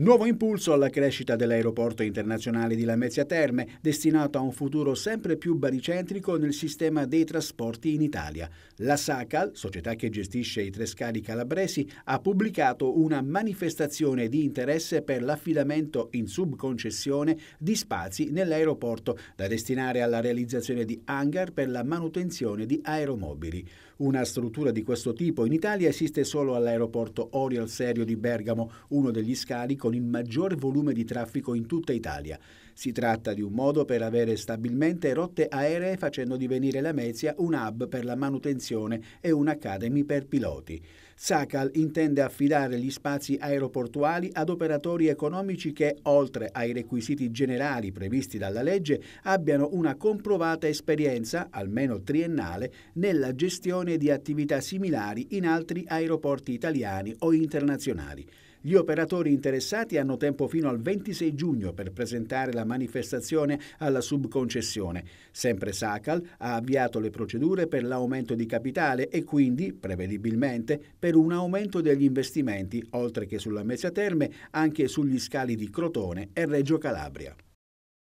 Nuovo impulso alla crescita dell'aeroporto internazionale di Lamezia Terme, destinato a un futuro sempre più baricentrico nel sistema dei trasporti in Italia. La SACAL, società che gestisce i tre scali calabresi, ha pubblicato una manifestazione di interesse per l'affidamento in subconcessione di spazi nell'aeroporto da destinare alla realizzazione di hangar per la manutenzione di aeromobili. Una struttura di questo tipo in Italia esiste solo all'aeroporto Oriol Serio di Bergamo, uno degli scali con con il maggior volume di traffico in tutta Italia. Si tratta di un modo per avere stabilmente rotte aeree facendo divenire Lamezia un hub per la manutenzione e un'academy per piloti. Sacal intende affidare gli spazi aeroportuali ad operatori economici che, oltre ai requisiti generali previsti dalla legge, abbiano una comprovata esperienza, almeno triennale, nella gestione di attività similari in altri aeroporti italiani o internazionali. Gli operatori interessati hanno tempo fino al 26 giugno per presentare la manifestazione alla subconcessione. Sempre Sacal ha avviato le procedure per l'aumento di capitale e quindi, prevedibilmente, per un aumento degli investimenti, oltre che sulla Mezza Terme, anche sugli scali di Crotone e Reggio Calabria.